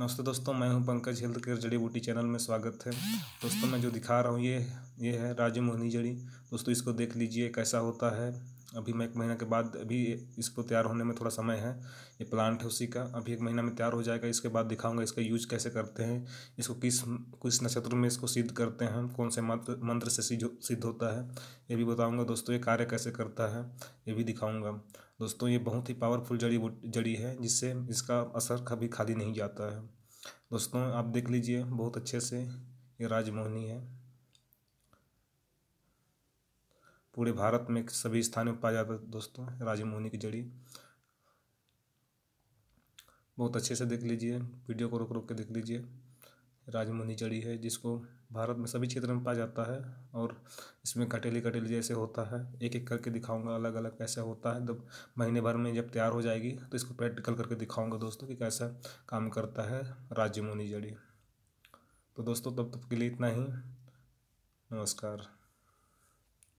नमस्ते दोस्तों मैं हूं पंकज हेल्थ केयर जड़ी बूटी चैनल में स्वागत है दोस्तों मैं जो दिखा रहा हूं ये ये है राजू मोहनी जड़ी दोस्तों इसको देख लीजिए कैसा होता है अभी मैं एक महीने के बाद अभी इसको तैयार होने में थोड़ा समय है ये प्लांट है उसी का अभी एक महीना में तैयार हो जाएगा इसके बाद दिखाऊंगा इसका यूज कैसे करते हैं इसको किस किस नक्षत्र में इसको सिद्ध करते हैं कौन से मंत्र मंत्र से सिद्ध होता है ये भी बताऊँगा दोस्तों ये कार्य कैसे करता है ये भी दिखाऊँगा दोस्तों ये बहुत ही पावरफुल जड़ी जड़ी है जिससे इसका असर कभी खाली नहीं जाता है दोस्तों आप देख लीजिए बहुत अच्छे से ये राजमोहनी है पूरे भारत में सभी स्थानों पर पाया जाता है दोस्तों राजमोहनी की जड़ी बहुत अच्छे से देख लीजिए वीडियो को रुक रुक के देख लीजिए राजमुनी जड़ी है जिसको भारत में सभी क्षेत्र में पाया जाता है और इसमें कटेली कटेली जैसे होता है एक एक करके दिखाऊंगा अलग अलग कैसे होता है जब महीने भर में जब तैयार हो जाएगी तो इसको प्रैक्टिकल करके दिखाऊंगा दोस्तों कि कैसा काम करता है राजमुंदी जड़ी तो दोस्तों तब तक के लिए इतना ही नमस्कार